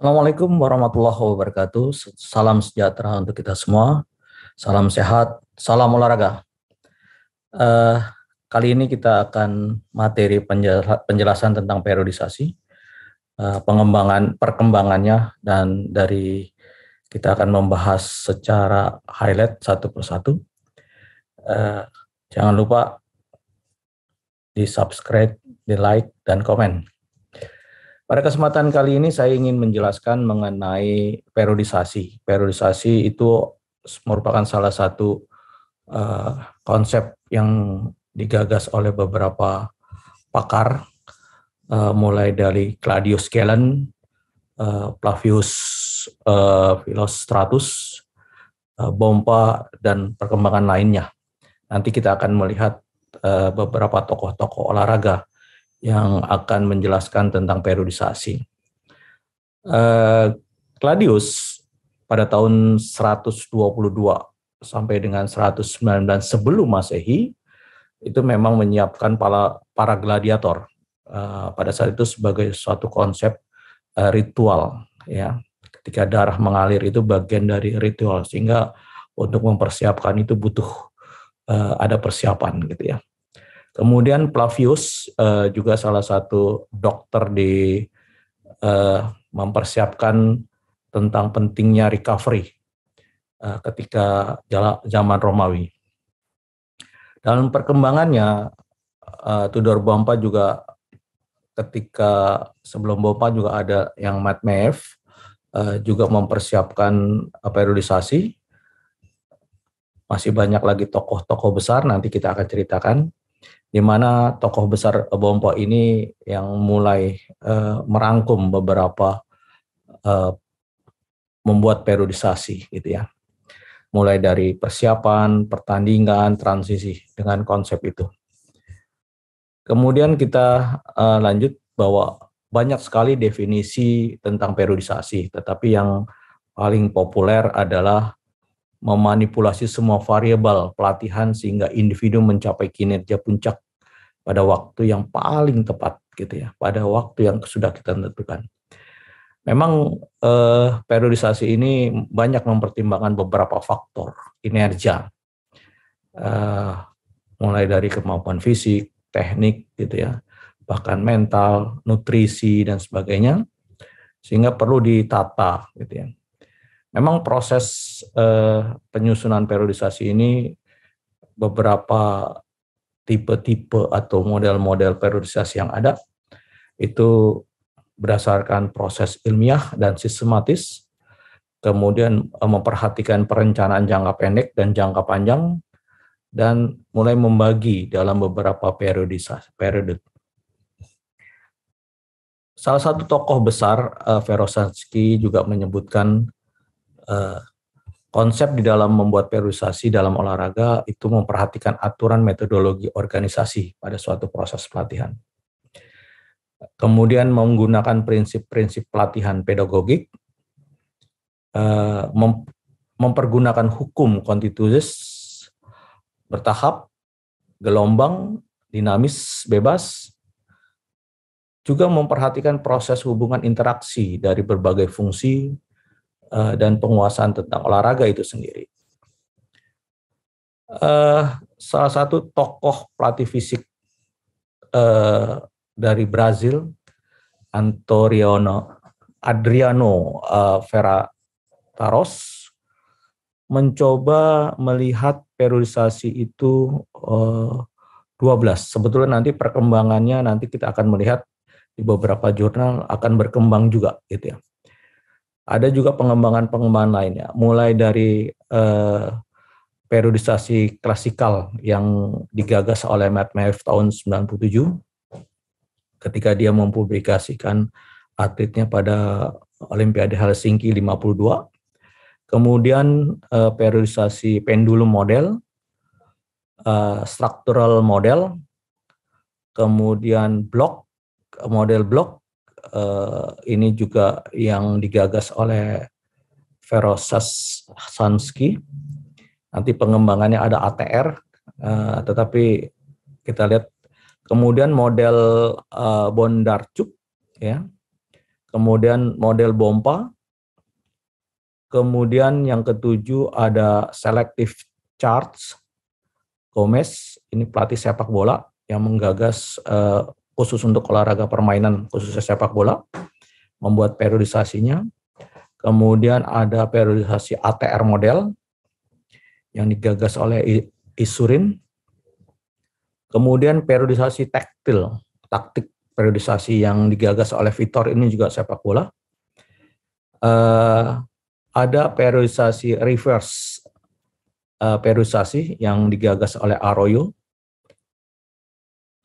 Assalamualaikum warahmatullahi wabarakatuh. Salam sejahtera untuk kita semua. Salam sehat, salam olahraga. Uh, kali ini kita akan materi penjelasan tentang periodisasi, uh, pengembangan perkembangannya, dan dari kita akan membahas secara highlight satu persatu. Uh, jangan lupa di subscribe, di like, dan komen. Pada kesempatan kali ini saya ingin menjelaskan mengenai periodisasi. Periodisasi itu merupakan salah satu uh, konsep yang digagas oleh beberapa pakar, uh, mulai dari Claudius Kellen, uh, Flavius uh, Philostratus, uh, Bompa, dan perkembangan lainnya. Nanti kita akan melihat uh, beberapa tokoh-tokoh olahraga yang akan menjelaskan tentang periodisasi. Uh, Claudius pada tahun 122 sampai dengan 199 sebelum Masehi itu memang menyiapkan para para gladiator uh, pada saat itu sebagai suatu konsep uh, ritual ya ketika darah mengalir itu bagian dari ritual sehingga untuk mempersiapkan itu butuh uh, ada persiapan gitu ya Kemudian Plavius uh, juga salah satu dokter di uh, mempersiapkan tentang pentingnya recovery uh, ketika zaman Romawi. Dalam perkembangannya uh, Tudor Bompa juga ketika sebelum Bompa juga ada yang Matmeev uh, juga mempersiapkan periodisasi masih banyak lagi tokoh-tokoh besar nanti kita akan ceritakan di mana tokoh besar Bompo ini yang mulai uh, merangkum beberapa uh, membuat periodisasi gitu ya. Mulai dari persiapan, pertandingan, transisi dengan konsep itu. Kemudian kita uh, lanjut bahwa banyak sekali definisi tentang periodisasi, tetapi yang paling populer adalah memanipulasi semua variabel pelatihan sehingga individu mencapai kinerja puncak pada waktu yang paling tepat gitu ya, pada waktu yang sudah kita tentukan. Memang eh, periodisasi ini banyak mempertimbangkan beberapa faktor kinerja, eh, mulai dari kemampuan fisik, teknik gitu ya, bahkan mental, nutrisi dan sebagainya, sehingga perlu ditata gitu ya. Memang proses eh, penyusunan periodisasi ini beberapa tipe-tipe atau model-model periodisasi yang ada itu berdasarkan proses ilmiah dan sistematis, kemudian eh, memperhatikan perencanaan jangka pendek dan jangka panjang, dan mulai membagi dalam beberapa periodisasi periode. Salah satu tokoh besar, eh, Verosansky juga menyebutkan Eh, konsep di dalam membuat periodisasi dalam olahraga itu memperhatikan aturan metodologi organisasi pada suatu proses pelatihan. Kemudian menggunakan prinsip-prinsip pelatihan pedagogik, eh, mempergunakan hukum konstitusis bertahap, gelombang, dinamis, bebas, juga memperhatikan proses hubungan interaksi dari berbagai fungsi, Eh, dan penguasaan tentang olahraga itu sendiri. Uh, salah satu tokoh pelatih fisik uh, dari Brazil, Antoriano Adriano uh, Vera Taros, mencoba melihat periodisasi itu uh, 12. Sebetulnya nanti perkembangannya nanti kita akan melihat di beberapa jurnal akan berkembang juga gitu ya ada juga pengembangan-pengembangan lainnya, mulai dari eh, periodisasi klasikal yang digagas oleh Matt Maef tahun 97 ketika dia mempublikasikan atletnya pada Olimpiade Helsinki 52. Kemudian eh, periodisasi pendulum model, eh, structural model, kemudian blok, model blok, uh, ini juga yang digagas oleh Verosas Sansky. Nanti pengembangannya ada ATR, uh, eh, tetapi kita lihat kemudian model uh, Bondarchuk, ya, kemudian model Bompa, kemudian yang ketujuh ada Selective Charts, Gomez, ini pelatih sepak bola yang menggagas uh, khusus untuk olahraga permainan khususnya sepak bola, membuat periodisasinya. Kemudian ada periodisasi ATR model yang digagas oleh Isurin. Kemudian periodisasi taktil, taktik periodisasi yang digagas oleh Vitor ini juga sepak bola. Uh, ada periodisasi reverse uh, periodisasi yang digagas oleh Arroyo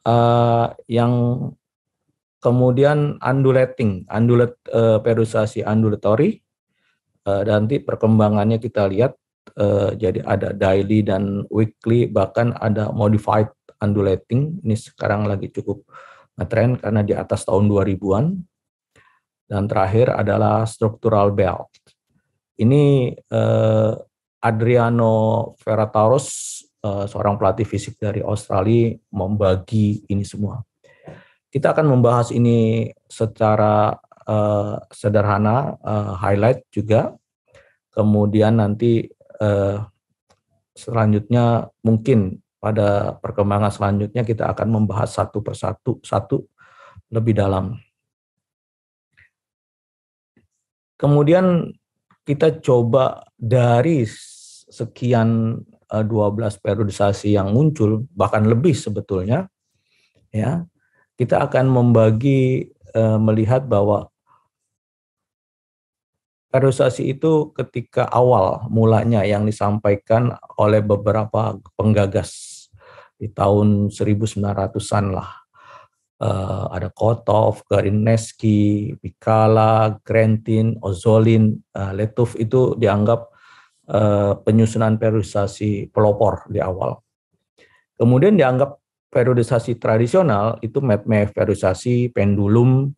uh, yang kemudian undulating, undulat uh, eh, periodisasi undulatory uh, eh, nanti perkembangannya kita lihat uh, jadi ada daily dan weekly bahkan ada modified undulating ini sekarang lagi cukup tren karena di atas tahun 2000-an dan terakhir adalah structural belt. Ini uh, Adriano Ferrataros Eh, seorang pelatih fisik dari Australia membagi ini semua. Kita akan membahas ini secara uh, sederhana, uh, highlight juga. Kemudian nanti uh, selanjutnya mungkin pada perkembangan selanjutnya kita akan membahas satu persatu satu lebih dalam. Kemudian kita coba dari sekian 12 eh, periodisasi yang muncul bahkan lebih sebetulnya ya kita akan membagi eh, melihat bahwa periodisasi itu ketika awal mulanya yang disampaikan oleh beberapa penggagas di tahun 1900-an lah uh, ada Kotov, Garineski, Pikala, Grantin, Ozolin, uh, Letov itu dianggap Eh, penyusunan periodisasi pelopor di awal. Kemudian dianggap periodisasi tradisional itu map-map periodisasi pendulum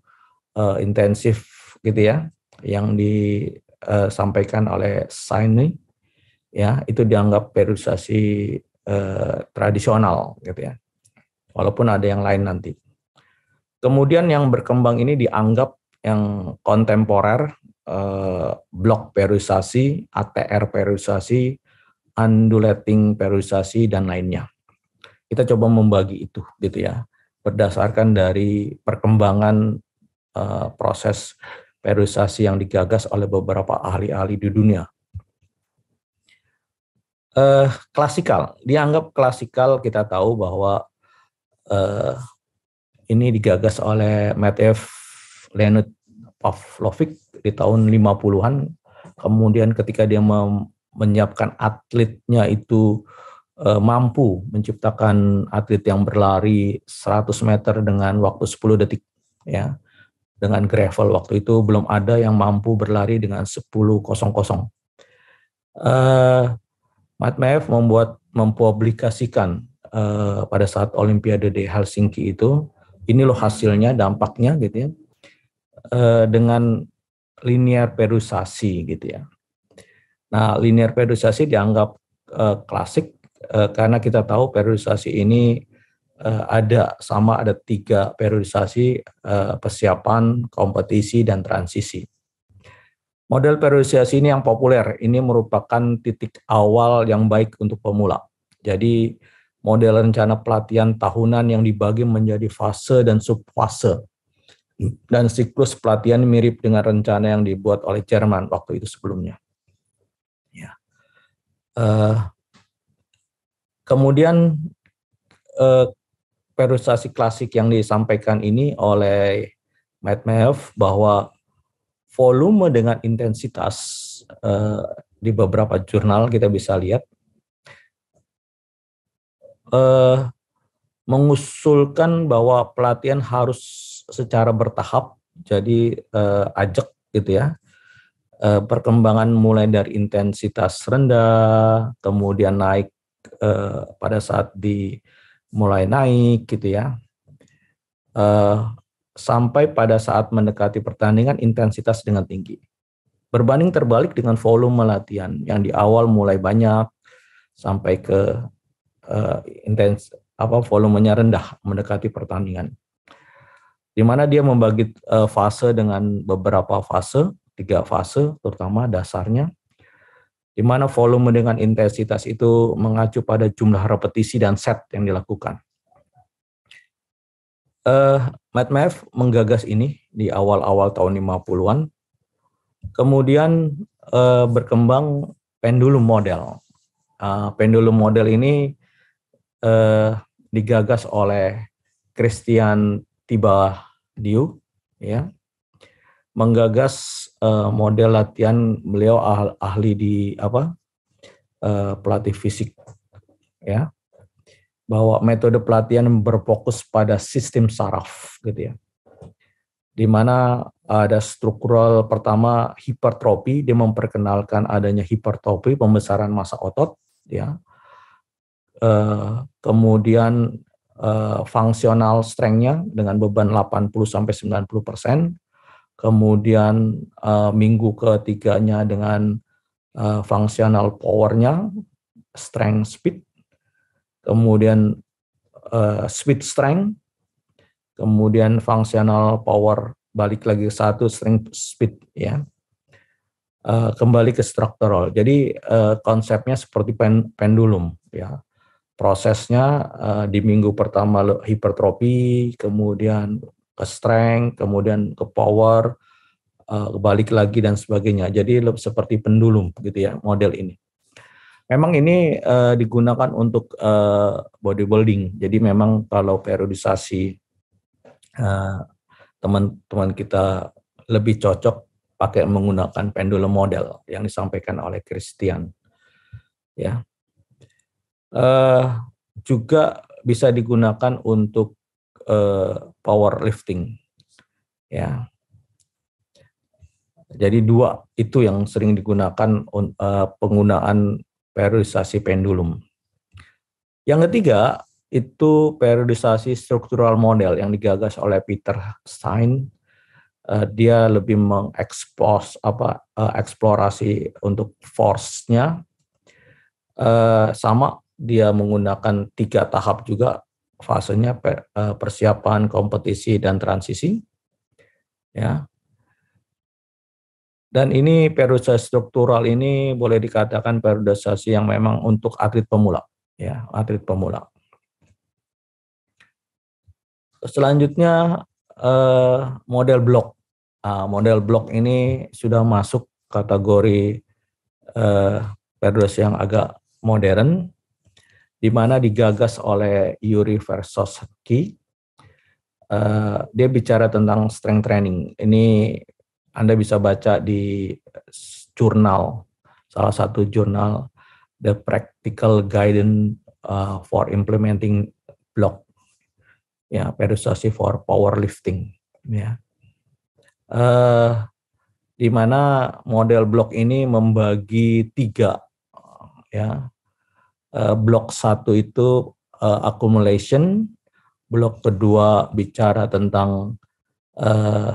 uh, intensif gitu ya yang disampaikan eh, oleh Saini ya itu dianggap periodisasi eh, tradisional gitu ya walaupun ada yang lain nanti kemudian yang berkembang ini dianggap yang kontemporer Eh, blok periodisasi, ATR periodisasi, undulating periodisasi dan lainnya. Kita coba membagi itu gitu ya. Berdasarkan dari perkembangan eh, proses periodisasi yang digagas oleh beberapa ahli-ahli di dunia. Eh, klasikal, dianggap klasikal kita tahu bahwa eh, ini digagas oleh Matthew Leonard Pavlovich di tahun 50-an kemudian ketika dia menyiapkan atletnya itu eh, mampu menciptakan atlet yang berlari 100 meter dengan waktu 10 detik ya dengan gravel waktu itu belum ada yang mampu berlari dengan 10.00 Uh, Matmev membuat mempublikasikan eh, pada saat Olimpiade di Helsinki itu ini loh hasilnya dampaknya gitu ya eh, dengan linear periodisasi gitu ya. Nah, linear periodisasi dianggap uh, klasik uh, karena kita tahu periodisasi ini uh, ada sama ada tiga periodisasi uh, persiapan, kompetisi dan transisi. Model periodisasi ini yang populer. Ini merupakan titik awal yang baik untuk pemula. Jadi model rencana pelatihan tahunan yang dibagi menjadi fase dan subfase dan siklus pelatihan mirip dengan rencana yang dibuat oleh Jerman waktu itu sebelumnya. Ya. Uh, kemudian uh, periodisasi klasik yang disampaikan ini oleh Matt Mehev bahwa volume dengan intensitas uh, di beberapa jurnal kita bisa lihat uh, mengusulkan bahwa pelatihan harus secara bertahap jadi uh, ajak gitu ya uh, perkembangan mulai dari intensitas rendah kemudian naik uh, pada saat di mulai naik gitu ya uh, sampai pada saat mendekati pertandingan intensitas dengan tinggi berbanding terbalik dengan volume latihan yang di awal mulai banyak sampai ke uh, intens apa volumenya rendah mendekati pertandingan di mana dia membagi eh, fase dengan beberapa fase, tiga fase terutama dasarnya, di mana volume dengan intensitas itu mengacu pada jumlah repetisi dan set yang dilakukan. Uh, eh, Maff menggagas ini di awal-awal tahun 50-an, kemudian uh, berkembang pendulum model. Uh, pendulum model ini uh, digagas oleh Christian Tiba Diu ya menggagas uh, model latihan beliau ah, ahli di apa uh, pelatih fisik ya bahwa metode pelatihan berfokus pada sistem saraf gitu ya di mana ada struktural pertama hipertrofi dia memperkenalkan adanya hipertrofi pembesaran massa otot ya uh, kemudian uh, fungsional strength-nya dengan beban 80 sampai 90 persen, kemudian uh, minggu ketiganya dengan uh, fungsional powernya, strength speed, kemudian uh, speed strength, kemudian fungsional power balik lagi ke satu strength speed ya. Uh, kembali ke structural. Jadi uh, konsepnya seperti pen, pendulum ya prosesnya uh, di minggu pertama hipertrofi, kemudian ke strength, kemudian ke power, uh, eh, balik lagi dan sebagainya. Jadi lebih seperti pendulum gitu ya model ini. Memang ini uh, digunakan untuk uh, bodybuilding. Jadi memang kalau periodisasi teman-teman uh, kita lebih cocok pakai menggunakan pendulum model yang disampaikan oleh Christian. Ya, uh, juga bisa digunakan untuk uh, eh, powerlifting. Ya. Jadi dua itu yang sering digunakan uh, penggunaan periodisasi pendulum. Yang ketiga itu periodisasi struktural model yang digagas oleh Peter Stein. Uh, dia lebih mengekspos apa uh, eksplorasi untuk force-nya uh, sama dia menggunakan tiga tahap juga fasenya e, persiapan, kompetisi, dan transisi. Ya. Dan ini periode struktural ini boleh dikatakan periodisasi yang memang untuk atlet pemula, ya, atlet pemula. Selanjutnya e, model blok. model blok ini sudah masuk kategori e, periode yang agak modern di mana digagas oleh Yuri Versosky. Uh, eh, dia bicara tentang strength training. Ini Anda bisa baca di jurnal, salah satu jurnal The Practical Guidance uh, for Implementing Block, ya Perisasi for Powerlifting, ya. Uh, di mana model block ini membagi tiga, ya Eh, blok satu itu uh, accumulation, blok kedua bicara tentang uh,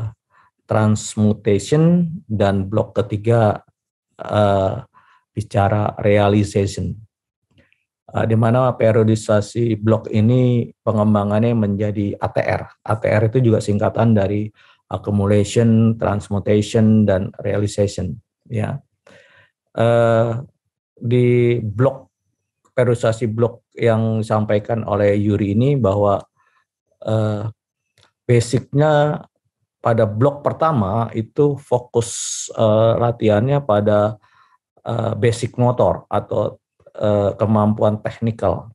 transmutation, dan blok ketiga uh, bicara realization. Uh, di mana periodisasi blok ini pengembangannya menjadi ATR. ATR itu juga singkatan dari accumulation, transmutation, dan realization. Ya, uh, di blok perusasi blog yang disampaikan oleh Yuri ini bahwa uh, basicnya pada blok pertama itu fokus uh, latihannya pada uh, basic motor atau uh, kemampuan teknikal.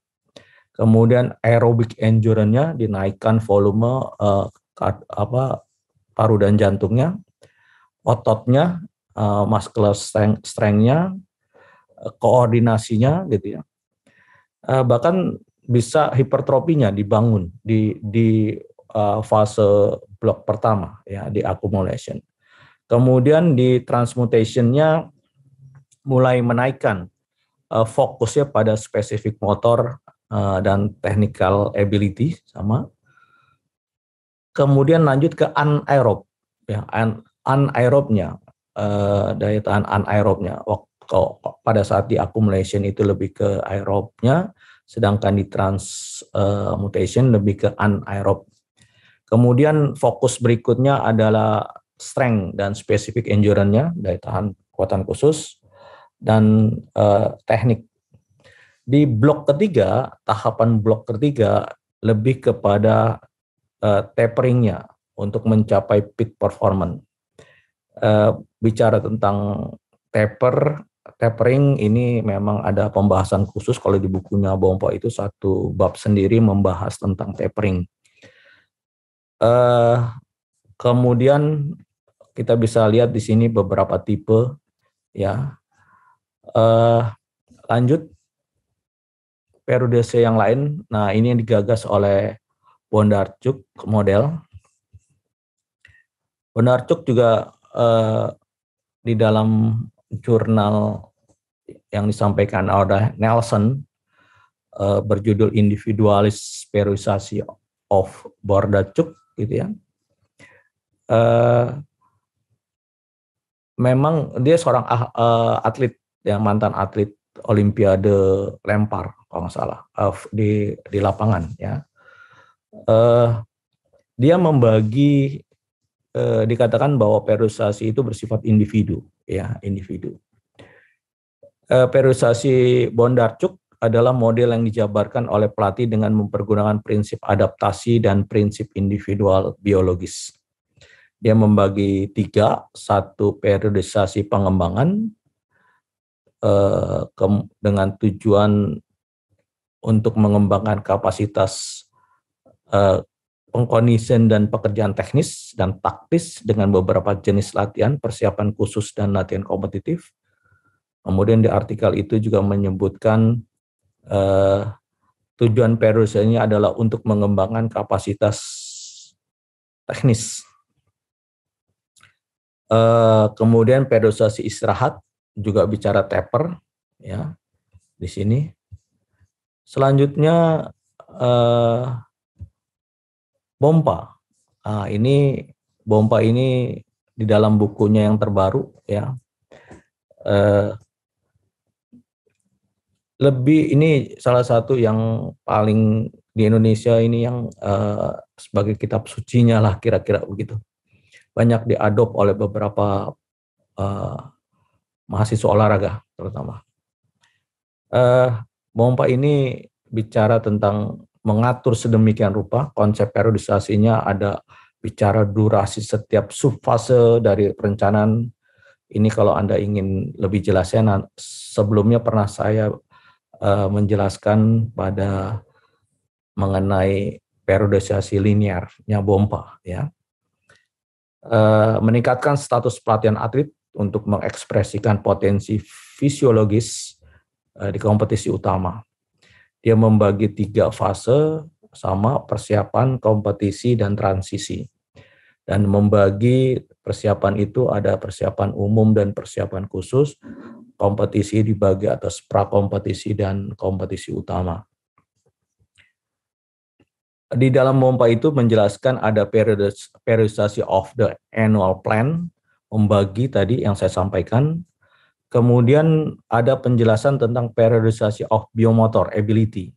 Kemudian aerobic endurance-nya dinaikkan volume uh, apa paru dan jantungnya, ototnya, uh, muscular strength-nya, koordinasinya gitu ya uh, bahkan bisa hipertropinya dibangun di di uh, fase blok pertama ya di accumulation. Kemudian di transmutationnya mulai menaikkan uh, fokusnya pada spesifik motor uh, dan technical ability sama. Kemudian lanjut ke anaerob ya an anaerobnya uh, daya tahan anaerobnya. Waktu pada saat di accumulation itu lebih ke aerobnya, sedangkan di transmutation eh, lebih ke anaerob. Kemudian fokus berikutnya adalah strength dan spesifik endurance-nya, daya tahan kekuatan khusus, dan uh, teknik. Di blok ketiga, tahapan blok ketiga lebih kepada uh, eh, tapering untuk mencapai peak performance. Uh, bicara tentang taper, tapering ini memang ada pembahasan khusus kalau di bukunya Bompo itu satu bab sendiri membahas tentang tapering. Uh, kemudian kita bisa lihat di sini beberapa tipe ya. Uh, lanjut periode yang lain. Nah, ini yang digagas oleh Bondarchuk model. Bondarchuk juga uh, di dalam jurnal yang disampaikan oleh Nelson uh, berjudul Individualis Perisasi of Bordachuk gitu ya. Uh, memang dia seorang uh, atlet yang mantan atlet Olimpiade lempar kalau nggak salah uh, di di lapangan ya. Uh, dia membagi dikatakan bahwa periodisasi itu bersifat individu ya individu Eh, periodisasi Bondarchuk adalah model yang dijabarkan oleh pelatih dengan mempergunakan prinsip adaptasi dan prinsip individual biologis. Dia membagi tiga, satu periodisasi pengembangan eh, dengan tujuan untuk mengembangkan kapasitas eh, pengkondisian dan pekerjaan teknis dan taktis dengan beberapa jenis latihan, persiapan khusus dan latihan kompetitif Kemudian di artikel itu juga menyebutkan eh, tujuan perusahaannya adalah untuk mengembangkan kapasitas teknis. Eh, kemudian periodisasi istirahat juga bicara taper ya di sini. Selanjutnya eh, bompa. Nah, ini bompa ini di dalam bukunya yang terbaru ya. Uh, lebih ini salah satu yang paling di Indonesia ini yang uh, sebagai kitab sucinya lah kira-kira begitu. Banyak diadop oleh beberapa uh, mahasiswa olahraga terutama. Uh, Bompa ini bicara tentang mengatur sedemikian rupa konsep periodisasinya ada bicara durasi setiap subfase dari perencanaan ini kalau Anda ingin lebih jelasnya nah, sebelumnya pernah saya uh, menjelaskan pada mengenai periodisasi linearnya bompa ya. Uh, meningkatkan status pelatihan atlet untuk mengekspresikan potensi fisiologis uh, di kompetisi utama. Dia membagi tiga fase sama persiapan, kompetisi, dan transisi dan membagi persiapan itu ada persiapan umum dan persiapan khusus, kompetisi dibagi atas prakompetisi dan kompetisi utama. Di dalam MOMPA itu menjelaskan ada periodisasi of the annual plan, membagi tadi yang saya sampaikan, kemudian ada penjelasan tentang periodisasi of biomotor ability.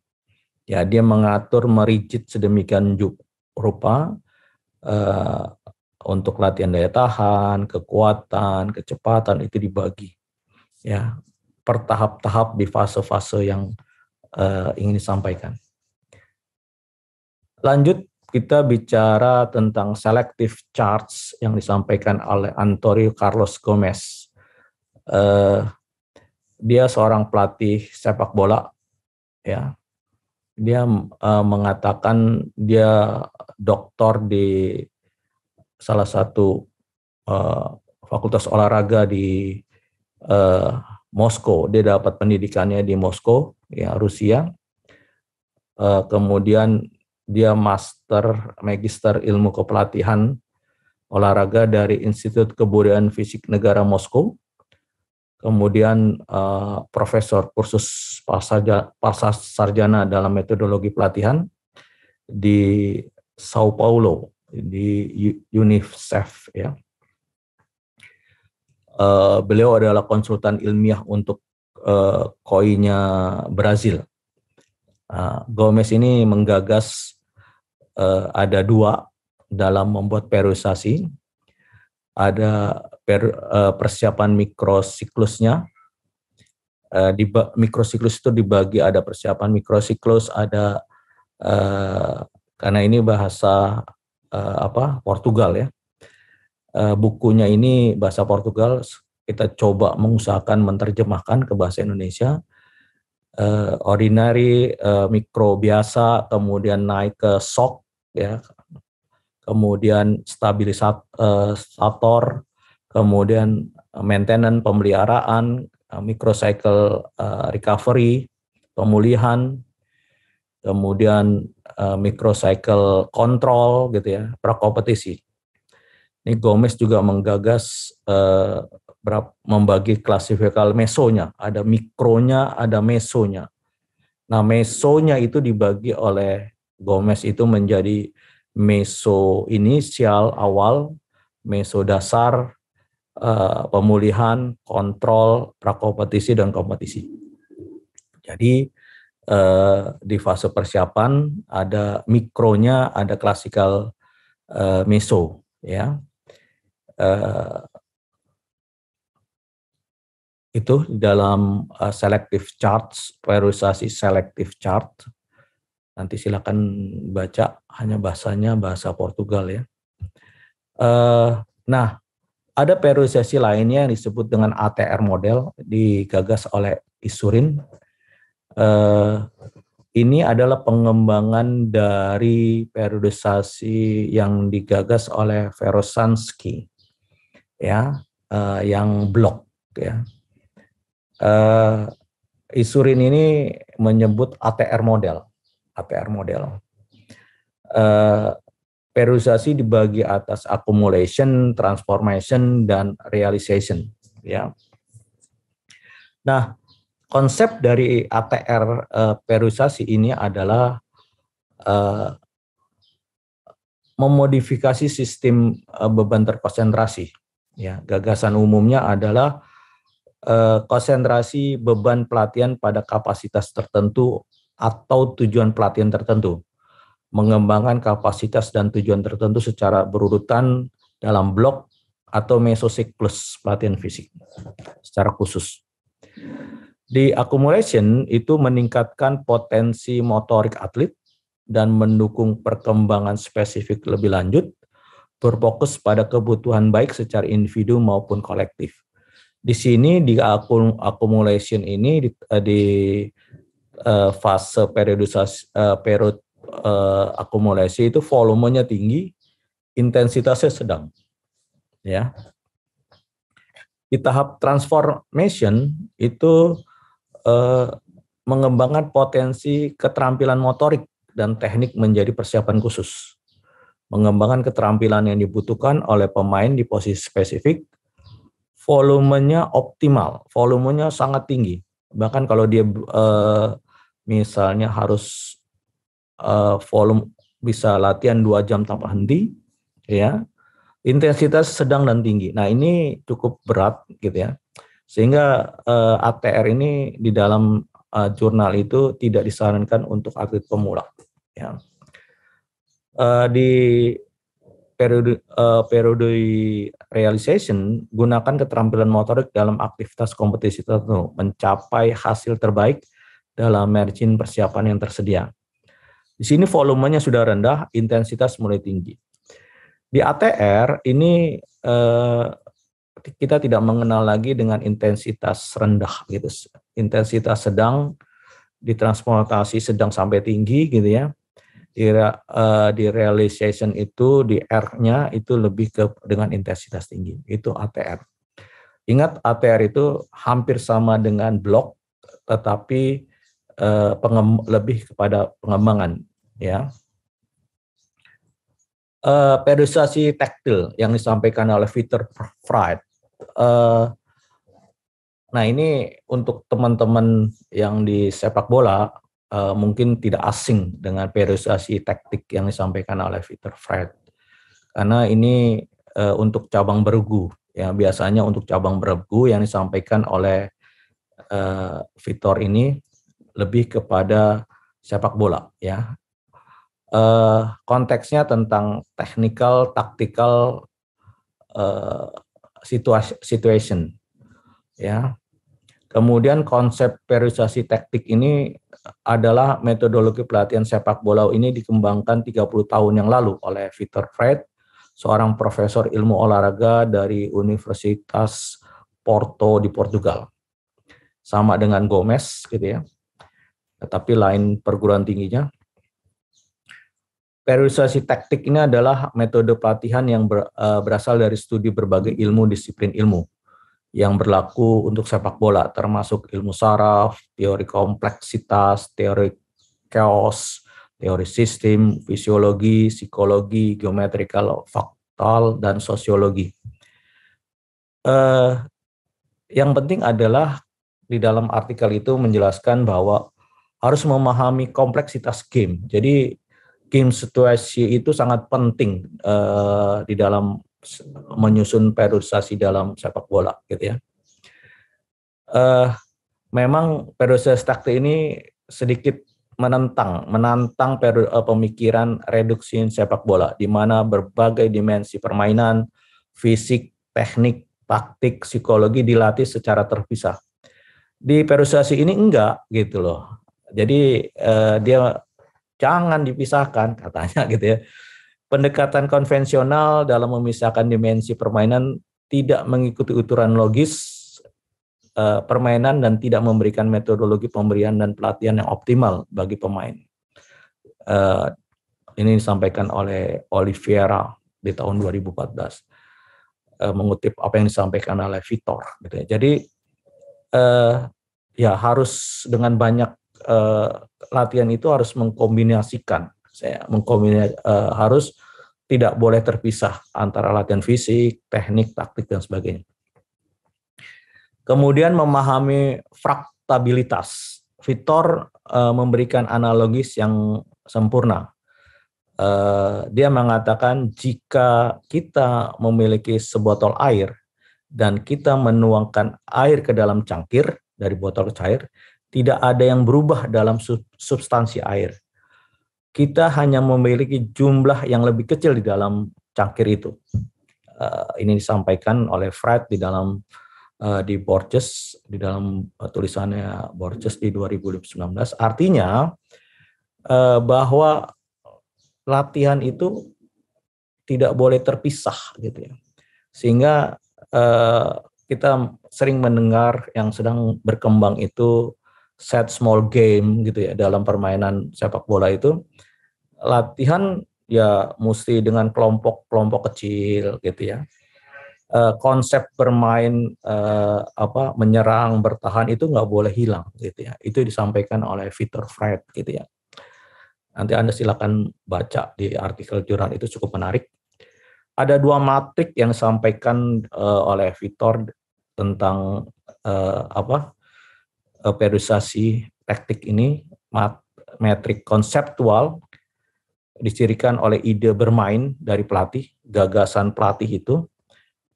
Ya, dia mengatur merigid sedemikian rupa eh, untuk latihan daya tahan, kekuatan, kecepatan itu dibagi ya per tahap-tahap di fase-fase yang uh, ingin disampaikan. Lanjut kita bicara tentang selective charge yang disampaikan oleh Antonio Carlos Gomez. Uh, dia seorang pelatih sepak bola ya. Dia uh, mengatakan dia doktor di salah satu uh, fakultas olahraga di uh, Moskow. Dia dapat pendidikannya di Moskow, ya Rusia. Uh, kemudian dia master magister ilmu kepelatihan olahraga dari Institut Kebudayaan Fisik Negara Moskow. Kemudian uh, profesor kursus pasar sarjana dalam metodologi pelatihan di Sao Paulo di UNICEF ya. Uh, beliau adalah konsultan ilmiah untuk uh, eh, koinya Brazil. Uh, Gomez ini menggagas uh, ada dua dalam membuat periodisasi. Ada per, uh, persiapan mikrosiklusnya. Uh, di mikrosiklus itu dibagi ada persiapan mikrosiklus, ada uh, karena ini bahasa uh, apa Portugal ya. Uh, bukunya ini bahasa Portugal kita coba mengusahakan menerjemahkan ke bahasa Indonesia. Uh, ordinary, uh, mikro biasa, kemudian naik ke shock ya. Kemudian stabilisator, uh, kemudian maintenance pemeliharaan, uh, microcycle uh, recovery, pemulihan, kemudian uh, microcycle control gitu ya, prakompetisi. Ini Gomez juga menggagas uh, membagi klasifikal mesonya, ada mikronya, ada mesonya. Nah, mesonya itu dibagi oleh Gomez itu menjadi meso inisial awal, meso dasar, uh, pemulihan, kontrol, prakompetisi dan kompetisi. Jadi Eh, di fase persiapan ada mikronya, ada klasikal uh, meso ya. Uh, itu dalam uh, selective charts, priorisasi selective chart. Nanti silakan baca hanya bahasanya bahasa Portugal ya. Uh, nah, ada periodisasi lainnya yang disebut dengan ATR model digagas oleh Isurin eh, ini adalah pengembangan dari periodisasi yang digagas oleh Verosansky ya eh, yang blok ya. Eh, Isurin ini menyebut ATR model, ATR model. Eh, periodisasi dibagi atas accumulation, transformation, dan realization. Ya. Nah, konsep dari ATR uh, eh, ini adalah uh, memodifikasi sistem uh, beban terkonsentrasi. Ya, gagasan umumnya adalah uh, konsentrasi beban pelatihan pada kapasitas tertentu atau tujuan pelatihan tertentu. Mengembangkan kapasitas dan tujuan tertentu secara berurutan dalam blok atau mesosiklus pelatihan fisik secara khusus. Di accumulation itu meningkatkan potensi motorik atlet dan mendukung perkembangan spesifik lebih lanjut, berfokus pada kebutuhan baik secara individu maupun kolektif. Di sini di accumulation ini di, eh, di uh, fase periodisasi uh, period uh, akumulasi itu volumenya tinggi, intensitasnya sedang. Ya. Di tahap transformation itu Eh, mengembangkan potensi keterampilan motorik dan teknik menjadi persiapan khusus. Mengembangkan keterampilan yang dibutuhkan oleh pemain di posisi spesifik, volumenya optimal, volumenya sangat tinggi. Bahkan kalau dia eh, misalnya harus eh, volume bisa latihan dua jam tanpa henti, ya intensitas sedang dan tinggi. Nah ini cukup berat gitu ya. Sehingga uh, eh, ATR ini di dalam uh, jurnal itu tidak disarankan untuk atlet pemula. Ya. Uh, di periode uh, periode realization gunakan keterampilan motorik dalam aktivitas kompetisi tertentu mencapai hasil terbaik dalam margin persiapan yang tersedia. Di sini volumenya sudah rendah, intensitas mulai tinggi. Di ATR ini eh, kita tidak mengenal lagi dengan intensitas rendah gitu intensitas sedang ditransportasi sedang sampai tinggi gitu ya di, uh, di realization itu di R-nya itu lebih ke dengan intensitas tinggi itu ATR ingat ATR itu hampir sama dengan blok tetapi uh, pengem, lebih kepada pengembangan ya uh, periodisasi yang disampaikan oleh Peter Fried Eh, nah ini untuk teman-teman yang di sepak bola uh, mungkin tidak asing dengan periodisasi taktik yang disampaikan oleh Peter Fred. Karena ini uh, untuk cabang bergu, ya biasanya untuk cabang bergu yang disampaikan oleh uh, Vitor ini lebih kepada sepak bola, ya. Uh, konteksnya tentang teknikal, taktikal, uh, situasi situation ya kemudian konsep periodisasi taktik ini adalah metodologi pelatihan sepak bola ini dikembangkan 30 tahun yang lalu oleh Peter Fred seorang profesor ilmu olahraga dari Universitas Porto di Portugal sama dengan Gomez gitu ya tetapi lain perguruan tingginya Periodisasi taktik ini adalah metode pelatihan yang ber, uh, berasal dari studi berbagai ilmu disiplin ilmu yang berlaku untuk sepak bola, termasuk ilmu saraf, teori kompleksitas, teori chaos, teori sistem, fisiologi, psikologi, geometrical, faktal dan sosiologi. Uh, yang penting adalah di dalam artikel itu menjelaskan bahwa harus memahami kompleksitas game. Jadi game situasi itu sangat penting uh, di dalam menyusun periodisasi dalam sepak bola gitu ya. Uh, memang periodisasi taktik ini sedikit menentang, menantang uh, pemikiran reduksi sepak bola, di mana berbagai dimensi permainan, fisik, teknik, taktik, psikologi dilatih secara terpisah. Di periodisasi ini enggak gitu loh. Jadi uh, dia jangan dipisahkan katanya gitu ya. Pendekatan konvensional dalam memisahkan dimensi permainan tidak mengikuti uturan logis eh, permainan dan tidak memberikan metodologi pemberian dan pelatihan yang optimal bagi pemain. Eh, ini disampaikan oleh Oliveira di tahun 2014 eh, mengutip apa yang disampaikan oleh Vitor gitu ya. Jadi eh, ya harus dengan banyak eh, latihan itu harus mengkombinasikan. Saya mengkombinasi eh, harus tidak boleh terpisah antara latihan fisik, teknik, taktik dan sebagainya. Kemudian memahami fraktabilitas. Vitor eh, memberikan analogis yang sempurna. Eh, dia mengatakan jika kita memiliki sebotol air dan kita menuangkan air ke dalam cangkir dari botol cair, tidak ada yang berubah dalam substansi air. Kita hanya memiliki jumlah yang lebih kecil di dalam cangkir itu. Uh, ini disampaikan oleh Fred di dalam uh, di Borges di dalam uh, tulisannya Borges di 2019. Artinya uh, bahwa latihan itu tidak boleh terpisah gitu ya. Sehingga uh, kita sering mendengar yang sedang berkembang itu set small game gitu ya dalam permainan sepak bola itu latihan ya mesti dengan kelompok-kelompok kecil gitu ya e, konsep bermain e, apa menyerang bertahan itu nggak boleh hilang gitu ya itu disampaikan oleh Victor Fred gitu ya nanti anda silakan baca di artikel jurnal itu cukup menarik ada dua matrik yang disampaikan e, oleh Victor tentang e, apa Eh, periodisasi taktik ini mat metrik konseptual dicirikan oleh ide bermain dari pelatih, gagasan pelatih itu,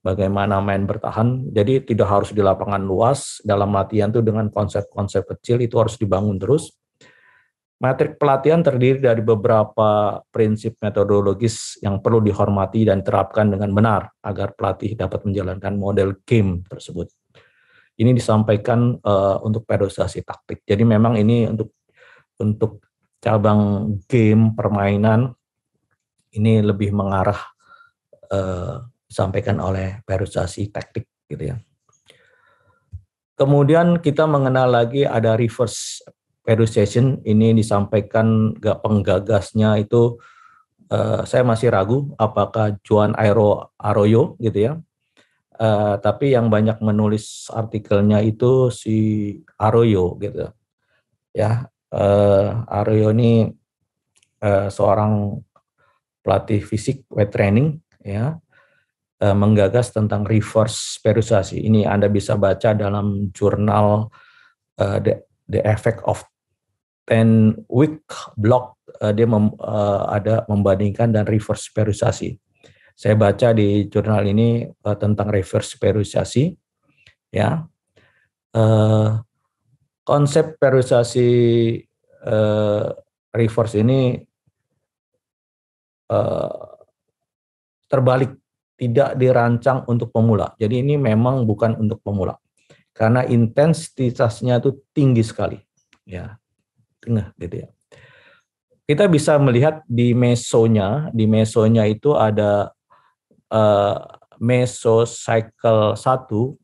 bagaimana main bertahan. Jadi tidak harus di lapangan luas, dalam latihan itu dengan konsep-konsep kecil itu harus dibangun terus. metrik pelatihan terdiri dari beberapa prinsip metodologis yang perlu dihormati dan terapkan dengan benar agar pelatih dapat menjalankan model game tersebut ini disampaikan uh, untuk periodisasi taktik. Jadi memang ini untuk untuk cabang game permainan ini lebih mengarah uh, disampaikan oleh periodisasi taktik gitu ya. Kemudian kita mengenal lagi ada reverse periodization ini disampaikan gak penggagasnya itu uh, saya masih ragu apakah Juan Airo Arroyo gitu ya Uh, tapi yang banyak menulis artikelnya itu si Aryo, gitu. Ya, uh, eh, Aroyo ini uh, seorang pelatih fisik weight training ya. Uh, menggagas tentang reverse perusasi. Ini Anda bisa baca dalam jurnal uh, The, The Effect of 10 Week Block uh, dia mem, uh, ada membandingkan dan reverse perusasi. Saya baca di jurnal ini uh, tentang reverse periodisasi ya. Uh, konsep periodisasi uh, eh, reverse ini uh, terbalik tidak dirancang untuk pemula. Jadi ini memang bukan untuk pemula. Karena intensitasnya itu tinggi sekali. Ya. Tengah gitu ya. Kita bisa melihat di mesonya, di mesonya itu ada Eh, Mesos cycle 1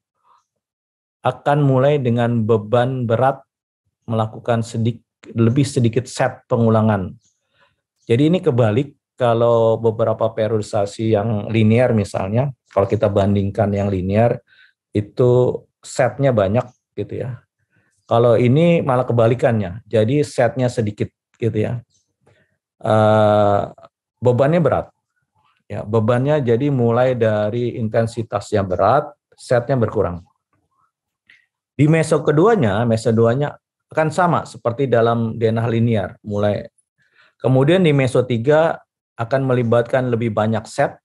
akan mulai dengan beban berat melakukan sedik, lebih sedikit set pengulangan. Jadi ini kebalik kalau beberapa periodisasi yang linear misalnya, kalau kita bandingkan yang linear itu setnya banyak gitu ya. Kalau ini malah kebalikannya, jadi setnya sedikit gitu ya. Uh, bebannya berat Ya, bebannya jadi mulai dari intensitas yang berat, setnya berkurang. Di meso keduanya, meso duanya akan sama seperti dalam denah linear, mulai. Kemudian di meso tiga akan melibatkan lebih banyak set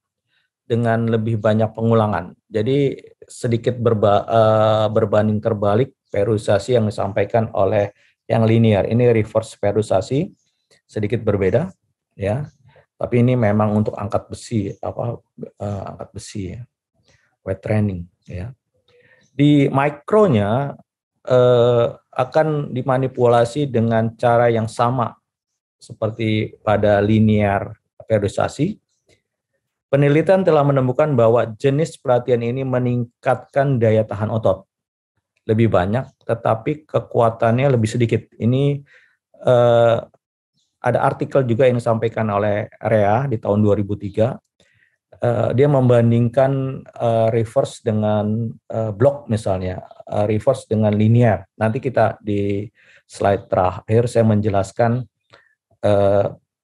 dengan lebih banyak pengulangan. Jadi sedikit berba, eh, berbanding terbalik perusasi yang disampaikan oleh yang linear. Ini reverse perusasi sedikit berbeda ya. Tapi ini memang untuk angkat besi apa uh, angkat besi ya. Weight training ya. Di mikronya uh, eh, akan dimanipulasi dengan cara yang sama seperti pada linear periodisasi. Penelitian telah menemukan bahwa jenis pelatihan ini meningkatkan daya tahan otot lebih banyak, tetapi kekuatannya lebih sedikit. Ini eh, ada artikel juga yang disampaikan oleh Rea di tahun 2003. Eh, dia membandingkan eh, reverse dengan uh, eh, blok misalnya, reverse dengan linear. Nanti kita di slide terakhir saya menjelaskan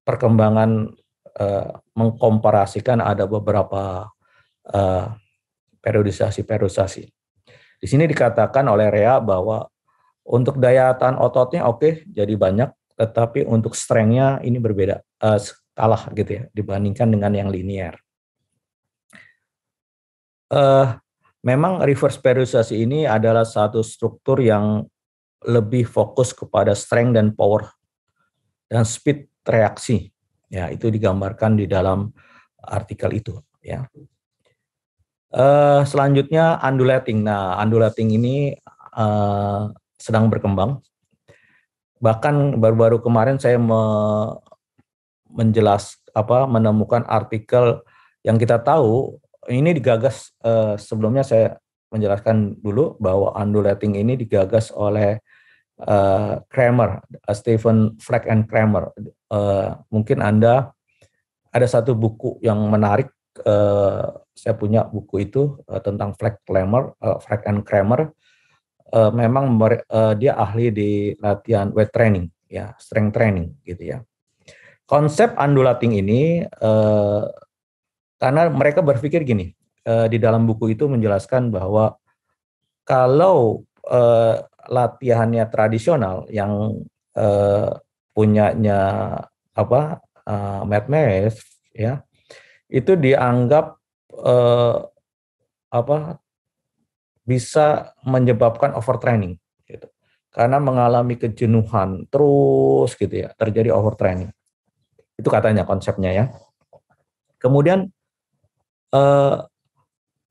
perkembangan mengkomparasikan ada beberapa periodisasi-periodisasi. Di sini dikatakan oleh Rea bahwa untuk daya tahan ototnya oke okay, jadi banyak tetapi untuk strength-nya ini berbeda uh, kalah gitu ya dibandingkan dengan yang linear. Uh, memang reverse periodisasi ini adalah satu struktur yang lebih fokus kepada strength dan power dan speed reaksi. Ya, itu digambarkan di dalam artikel itu. Ya. Uh, selanjutnya undulating. Nah, undulating ini uh, sedang berkembang bahkan baru-baru kemarin saya me, menjelas apa menemukan artikel yang kita tahu ini digagas eh, sebelumnya saya menjelaskan dulu bahwa undulating ini digagas oleh eh, Kramer, eh, Stephen Fleck and Kramer. Eh, mungkin Anda ada satu buku yang menarik eh, saya punya buku itu eh, tentang Fleck Kramer, eh, Fleck and Kramer uh, memang uh, dia ahli di latihan weight training ya strength training gitu ya konsep undulating ini uh, karena mereka berpikir gini uh, di dalam buku itu menjelaskan bahwa kalau uh, latihannya tradisional yang uh, punyanya apa uh, Matt ya itu dianggap uh, apa bisa menyebabkan overtraining gitu. karena mengalami kejenuhan terus gitu ya terjadi overtraining itu katanya konsepnya ya kemudian eh,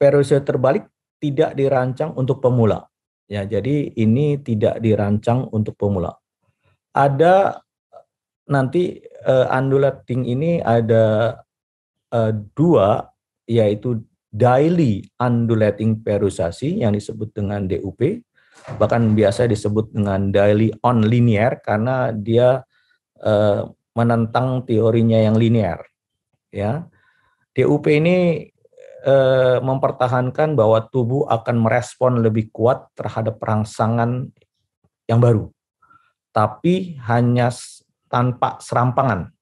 periode terbalik tidak dirancang untuk pemula ya jadi ini tidak dirancang untuk pemula ada nanti eh, undulating ini ada eh, dua yaitu daily undulating perusasi yang disebut dengan DUP bahkan biasa disebut dengan daily on linear karena dia eh, menentang teorinya yang linear ya DUP ini eh, mempertahankan bahwa tubuh akan merespon lebih kuat terhadap rangsangan yang baru tapi hanya tanpa serampangan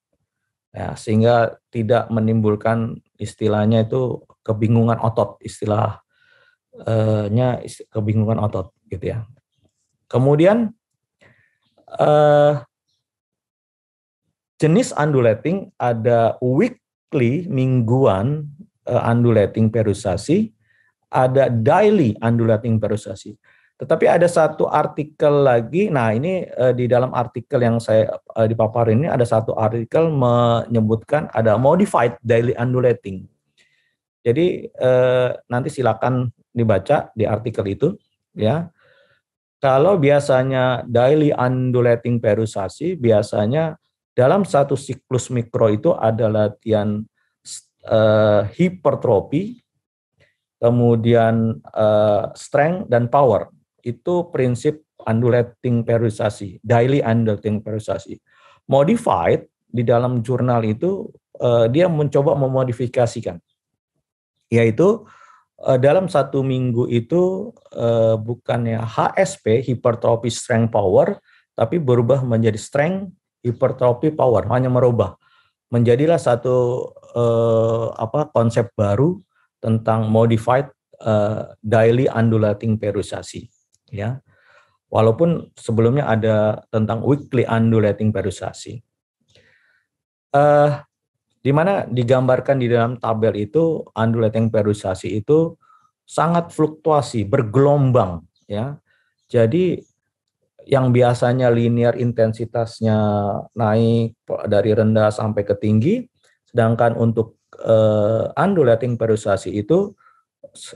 ya, sehingga tidak menimbulkan istilahnya itu kebingungan otot istilahnya eh, kebingungan otot gitu ya. Kemudian eh, jenis undulating ada weekly mingguan undulating eh, perusasi, ada daily undulating perusasi. Tetapi ada satu artikel lagi. Nah, ini eh, di dalam artikel yang saya eh, dipaparin ini ada satu artikel menyebutkan ada modified daily undulating. Jadi eh, nanti silakan dibaca di artikel itu ya. Kalau biasanya daily undulating perusasi biasanya dalam satu siklus mikro itu ada latihan eh, hipertropi, kemudian eh, strength dan power. Itu prinsip undulating perusasi, daily undulating perusasi. Modified di dalam jurnal itu eh, dia mencoba memodifikasikan yaitu eh, dalam satu minggu itu eh, bukannya HSP hypertrophy strength power tapi berubah menjadi strength hypertrophy power hanya merubah menjadilah satu eh, apa konsep baru tentang modified eh, daily undulating periodisasi ya walaupun sebelumnya ada tentang weekly undulating periodisasi eh, di mana digambarkan di dalam tabel itu undulating periodisasi itu sangat fluktuasi, bergelombang ya. Jadi yang biasanya linear intensitasnya naik dari rendah sampai ke tinggi, sedangkan untuk uh, eh, undulating periodisasi itu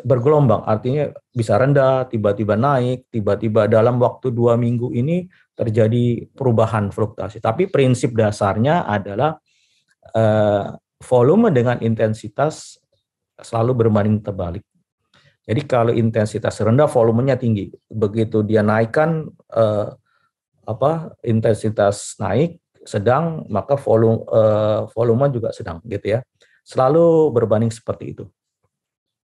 bergelombang, artinya bisa rendah, tiba-tiba naik, tiba-tiba dalam waktu dua minggu ini terjadi perubahan fluktuasi. Tapi prinsip dasarnya adalah uh, volume dengan intensitas selalu berbanding terbalik. Jadi kalau intensitas rendah volumenya tinggi, begitu dia naikkan eh, apa intensitas naik sedang maka volume eh, volume juga sedang gitu ya. Selalu berbanding seperti itu.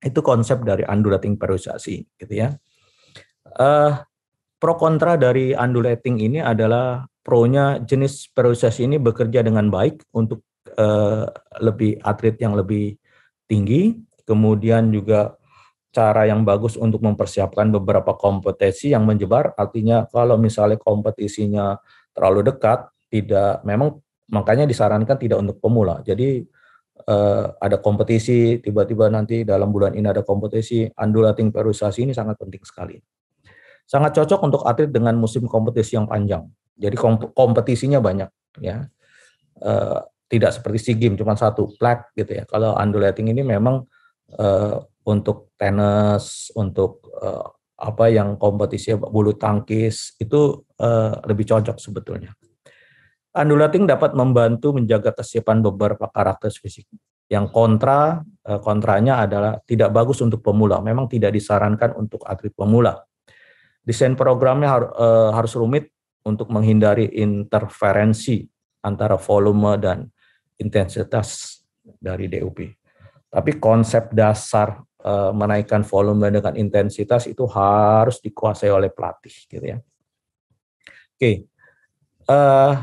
Itu konsep dari undulating periodisasi gitu ya. Eh, pro kontra dari undulating ini adalah pro nya jenis periodisasi ini bekerja dengan baik untuk Eh, lebih atlet yang lebih tinggi, kemudian juga cara yang bagus untuk mempersiapkan beberapa kompetisi yang menjebar. Artinya kalau misalnya kompetisinya terlalu dekat, tidak memang makanya disarankan tidak untuk pemula. Jadi eh, ada kompetisi tiba-tiba nanti dalam bulan ini ada kompetisi andulating periodisasi ini sangat penting sekali. Sangat cocok untuk atlet dengan musim kompetisi yang panjang. Jadi kompetisinya banyak ya. Eh, tidak seperti si Games cuma satu plat gitu ya. Kalau undulating ini memang uh, untuk tenis, untuk uh, apa yang kompetisi bulu tangkis itu uh, lebih cocok sebetulnya. Undulating dapat membantu menjaga kesiapan beberapa karakter fisik. Yang kontra uh, kontranya adalah tidak bagus untuk pemula. Memang tidak disarankan untuk atlet pemula. Desain programnya har, uh, harus rumit untuk menghindari interferensi antara volume dan intensitas dari DUP. Tapi konsep dasar e, menaikkan volume dengan intensitas itu harus dikuasai oleh pelatih, gitu ya. Oke, eh,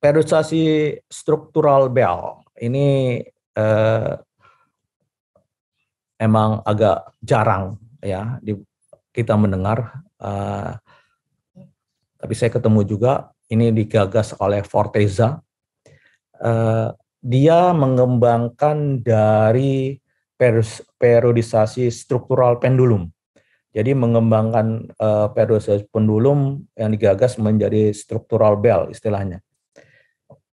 periodisasi struktural bel ini eh, emang agak jarang ya di, kita mendengar. Eh, tapi saya ketemu juga ini digagas oleh Forteza Eh, dia mengembangkan dari periodisasi struktural pendulum. Jadi mengembangkan uh, periodisasi pendulum yang digagas menjadi struktural bell istilahnya.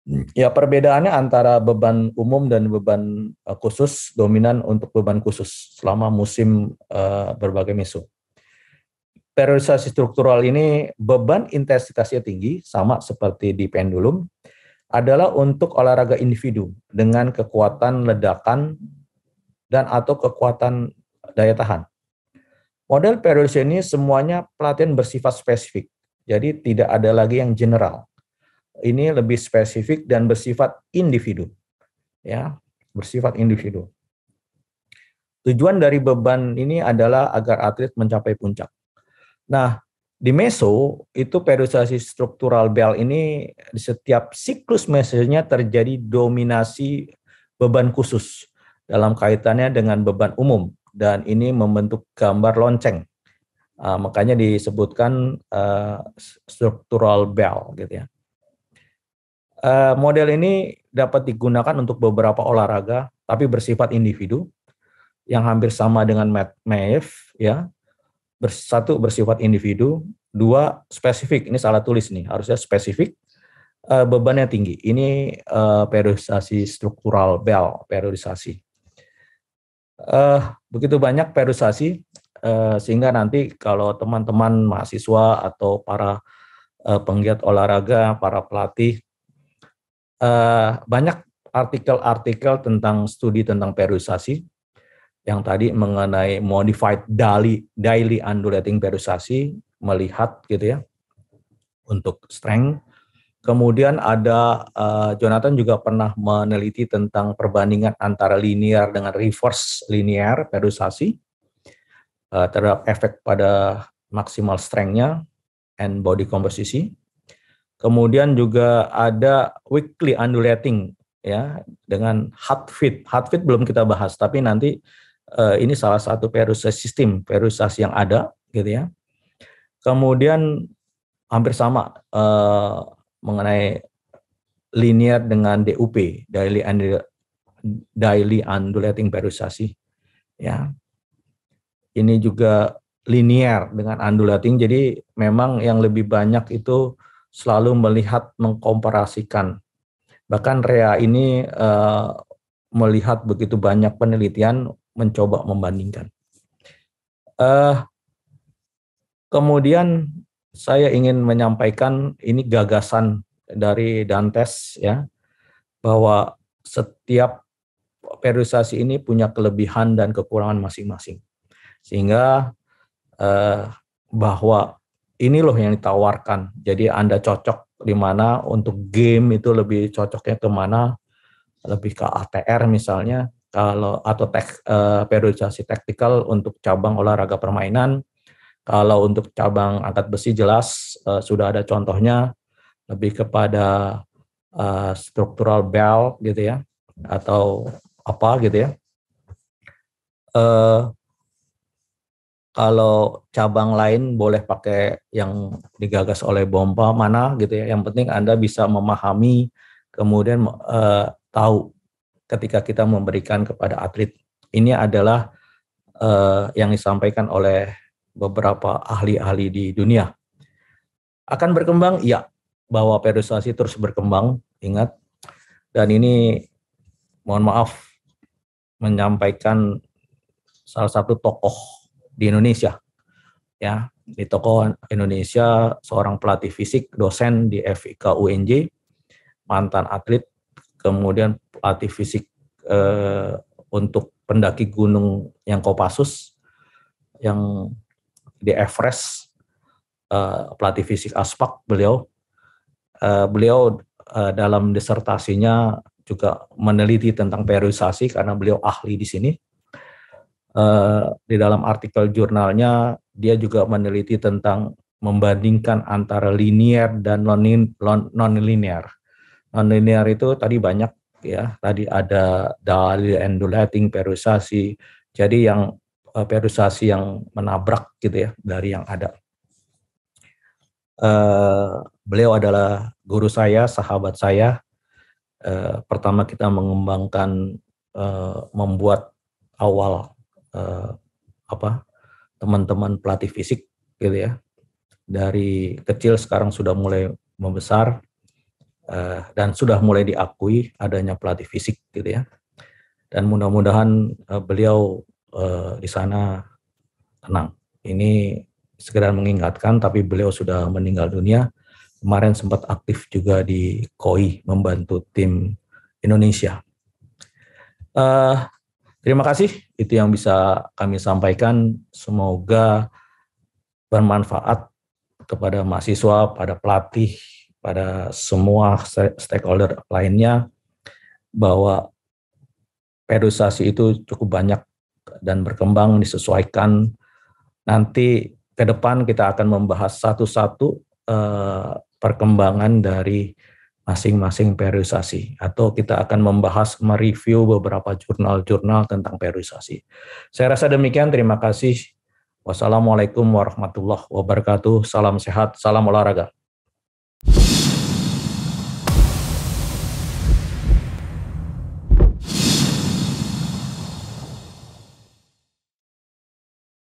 Hmm. Ya perbedaannya antara beban umum dan beban uh, khusus dominan untuk beban khusus selama musim uh, berbagai mesu. Periodisasi struktural ini beban intensitasnya tinggi sama seperti di pendulum, adalah untuk olahraga individu dengan kekuatan ledakan dan atau kekuatan daya tahan. Model periodis ini semuanya pelatihan bersifat spesifik, jadi tidak ada lagi yang general. Ini lebih spesifik dan bersifat individu. Ya, bersifat individu. Tujuan dari beban ini adalah agar atlet mencapai puncak. Nah, di meso itu periodisasi struktural bel ini di setiap siklus mesonya terjadi dominasi beban khusus dalam kaitannya dengan beban umum dan ini membentuk gambar lonceng. Uh, makanya disebutkan uh, struktural bell gitu ya. Uh, model ini dapat digunakan untuk beberapa olahraga tapi bersifat individu yang hampir sama dengan MEF ya satu bersifat individu, dua spesifik. Ini salah tulis nih, harusnya spesifik. Uh, bebannya tinggi. Ini uh, periodisasi struktural bel periodisasi. Uh, begitu banyak periodisasi uh, sehingga nanti kalau teman-teman mahasiswa atau para uh, penggiat olahraga, para pelatih uh, banyak artikel-artikel tentang studi tentang periodisasi yang tadi mengenai modified daily daily undulating periodisasi melihat gitu ya untuk strength. Kemudian ada uh, Jonathan juga pernah meneliti tentang perbandingan antara linear dengan reverse linear periodisasi uh, eh, terhadap efek pada maksimal strengthnya and body composition. Kemudian juga ada weekly undulating ya dengan hard fit. Hard fit belum kita bahas tapi nanti uh, ini salah satu periodisasi sistem periodisasi yang ada gitu ya kemudian hampir sama uh, mengenai linear dengan DUP daily and daily undulating periodisasi ya ini juga linear dengan undulating jadi memang yang lebih banyak itu selalu melihat mengkomparasikan bahkan Rea ini uh, melihat begitu banyak penelitian mencoba membandingkan. Uh, kemudian saya ingin menyampaikan ini gagasan dari Dantes ya bahwa setiap periodisasi ini punya kelebihan dan kekurangan masing-masing. Sehingga eh, bahwa ini loh yang ditawarkan. Jadi Anda cocok di mana untuk game itu lebih cocoknya kemana, lebih ke ATR misalnya kalau atau tek, uh, eh, periodisasi taktikal untuk cabang olahraga permainan. Kalau untuk cabang angkat besi jelas uh, sudah ada contohnya lebih kepada uh, eh, struktural bell gitu ya atau apa gitu ya. Uh, kalau cabang lain boleh pakai yang digagas oleh bomba mana gitu ya. Yang penting Anda bisa memahami kemudian uh, tahu ketika kita memberikan kepada atlet. Ini adalah uh, yang disampaikan oleh beberapa ahli-ahli di dunia. Akan berkembang, Iya, bahwa periodisasi terus berkembang, ingat. Dan ini, mohon maaf, menyampaikan salah satu tokoh di Indonesia, ya, di tokoh Indonesia, seorang pelatih fisik, dosen di FIK UNJ, mantan atlet kemudian pelatih fisik eh, untuk pendaki gunung yang Kopassus, yang di Everest, eh, pelatih fisik Aspak beliau, eh, beliau eh, dalam disertasinya juga meneliti tentang periodisasi karena beliau ahli di sini. Eh, di dalam artikel jurnalnya dia juga meneliti tentang membandingkan antara linier dan non-linier nonlinear itu tadi banyak ya tadi ada dalil endulating perusasi jadi yang uh, periodisasi yang menabrak gitu ya dari yang ada uh, beliau adalah guru saya sahabat saya uh, pertama kita mengembangkan uh, membuat awal uh, apa teman-teman pelatih fisik gitu ya dari kecil sekarang sudah mulai membesar Eh, dan sudah mulai diakui adanya pelatih fisik gitu ya. Dan mudah-mudahan eh, beliau eh, di sana tenang. Ini segera mengingatkan tapi beliau sudah meninggal dunia. Kemarin sempat aktif juga di KOI membantu tim Indonesia. Uh, terima kasih itu yang bisa kami sampaikan. Semoga bermanfaat kepada mahasiswa, pada pelatih pada semua stakeholder lainnya bahwa periodisasi itu cukup banyak dan berkembang disesuaikan. Nanti ke depan kita akan membahas satu-satu eh, perkembangan dari masing-masing periodisasi atau kita akan membahas mereview beberapa jurnal-jurnal tentang periodisasi. Saya rasa demikian, terima kasih. Wassalamualaikum warahmatullahi wabarakatuh. Salam sehat, salam olahraga.